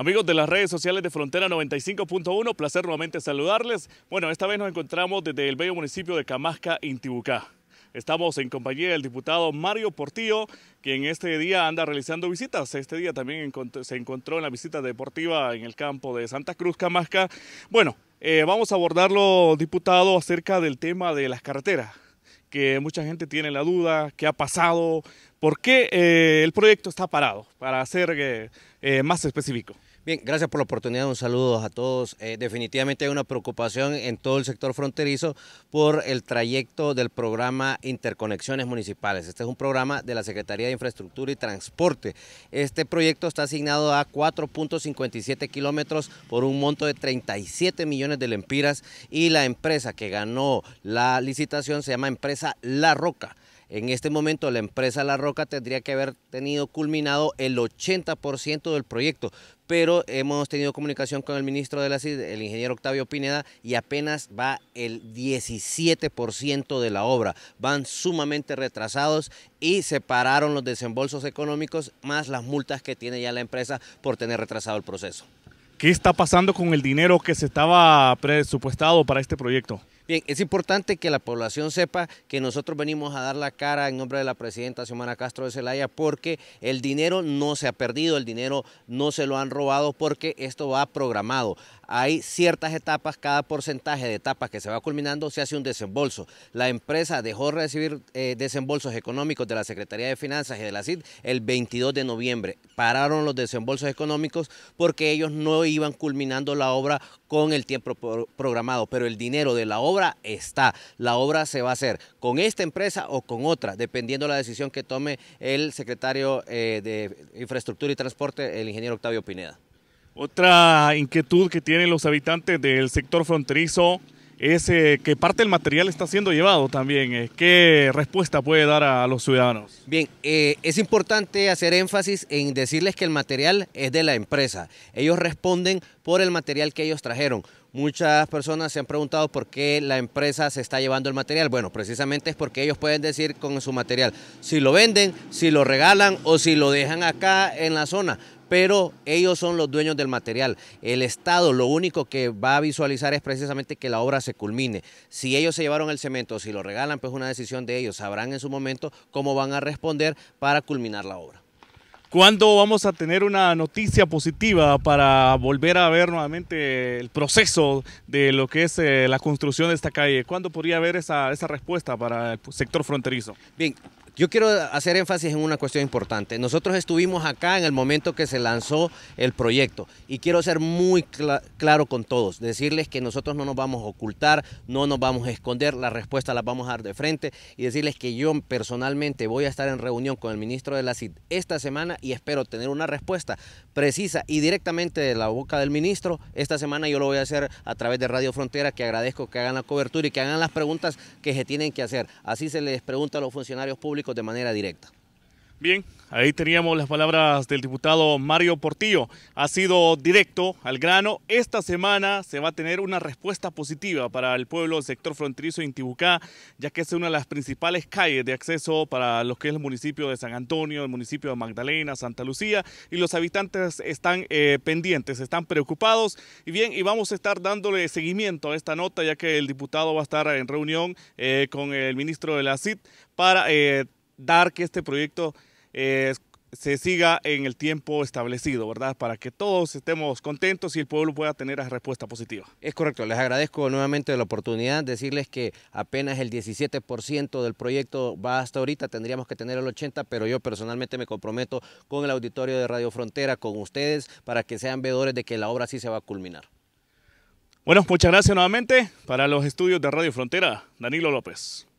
Amigos de las redes sociales de Frontera 95.1, placer nuevamente saludarles. Bueno, esta vez nos encontramos desde el bello municipio de Camasca, Intibucá. Estamos en compañía del diputado Mario Portillo, quien este día anda realizando visitas. Este día también se encontró en la visita deportiva en el campo de Santa Cruz, Camasca. Bueno, eh, vamos a abordarlo, diputado, acerca del tema de las carreteras que mucha gente tiene la duda, qué ha pasado, por qué eh, el proyecto está parado, para ser eh, más específico. Bien, gracias por la oportunidad, un saludo a todos. Eh, definitivamente hay una preocupación en todo el sector fronterizo por el trayecto del programa Interconexiones Municipales. Este es un programa de la Secretaría de Infraestructura y Transporte. Este proyecto está asignado a 4.57 kilómetros por un monto de 37 millones de lempiras y la empresa que ganó la licitación se llama empresa La Roca. En este momento la empresa La Roca tendría que haber tenido culminado el 80% del proyecto, pero hemos tenido comunicación con el ministro de la CID, el ingeniero Octavio Pineda, y apenas va el 17% de la obra. Van sumamente retrasados y separaron los desembolsos económicos más las multas que tiene ya la empresa por tener retrasado el proceso. ¿Qué está pasando con el dinero que se estaba presupuestado para este proyecto? Bien, es importante que la población sepa que nosotros venimos a dar la cara en nombre de la presidenta Xiomara Castro de Celaya porque el dinero no se ha perdido, el dinero no se lo han robado porque esto va programado. Hay ciertas etapas, cada porcentaje de etapas que se va culminando se hace un desembolso. La empresa dejó recibir eh, desembolsos económicos de la Secretaría de Finanzas y de la CID el 22 de noviembre. Pararon los desembolsos económicos porque ellos no iban culminando la obra con el tiempo programado, pero el dinero de la obra está, la obra se va a hacer con esta empresa o con otra, dependiendo la decisión que tome el secretario eh, de Infraestructura y Transporte, el ingeniero Octavio Pineda. Otra inquietud que tienen los habitantes del sector fronterizo es eh, que parte del material está siendo llevado también. Eh, ¿Qué respuesta puede dar a, los ciudadanos? Bien, es importante hacer énfasis en decirles que el material es de la empresa. Ellos responden por el material que ellos trajeron. Muchas personas se han preguntado por qué la empresa se está llevando el material. Bueno, precisamente es porque ellos pueden decir con su material si lo venden, si lo regalan o si lo dejan acá en la zona. Pero ellos son los dueños del material. El Estado lo único que va a visualizar es precisamente que la obra se culmine. Si ellos se llevaron el cemento, o si lo regalan, pues es una decisión de ellos. Sabrán en su momento cómo van a responder para culminar la obra. ¿Cuándo vamos a tener una noticia positiva para volver a ver nuevamente el proceso de lo que es eh, la construcción de esta calle? ¿Cuándo podría haber esa, esa respuesta para el sector fronterizo? Bien, yo quiero hacer énfasis en una cuestión importante. Nosotros estuvimos acá en el momento que se lanzó el proyecto y quiero ser muy claro con todos, decirles que nosotros no nos vamos a ocultar, no nos vamos a esconder, la respuesta las vamos a dar de frente y decirles que yo personalmente voy a estar en reunión con el ministro de la CID esta semana y espero tener una respuesta precisa y directamente de la boca del ministro. Esta semana yo lo voy a hacer a través de Radio Frontera, que agradezco que hagan la cobertura y que hagan las preguntas que se tienen que hacer. Así se les pregunta a los funcionarios públicos de manera directa. Bien, ahí teníamos las palabras del diputado Mario Portillo. Ha sido directo al grano. Esta semana se va a tener una respuesta positiva para el pueblo del sector fronterizo de Intibucá, ya que es una de las principales calles de acceso para los que es el municipio de San Antonio, el municipio de Magdalena, Santa Lucía, y los habitantes están eh, pendientes, están preocupados. Y bien, y vamos a estar dándole seguimiento a esta nota, ya que el diputado va a estar en reunión eh, con el ministro de la CID para... Eh, dar que este proyecto eh, se siga en el tiempo establecido, ¿verdad? Para que todos estemos contentos y el pueblo pueda tener la respuesta positiva. Es correcto, les agradezco nuevamente la oportunidad, decirles que apenas el 17% del proyecto va hasta ahorita, tendríamos que tener el 80%, pero yo personalmente me comprometo con el auditorio de Radio Frontera, con ustedes, para que sean veedores de que la obra sí se va a culminar. Bueno, muchas gracias nuevamente para los estudios de Radio Frontera, Danilo López.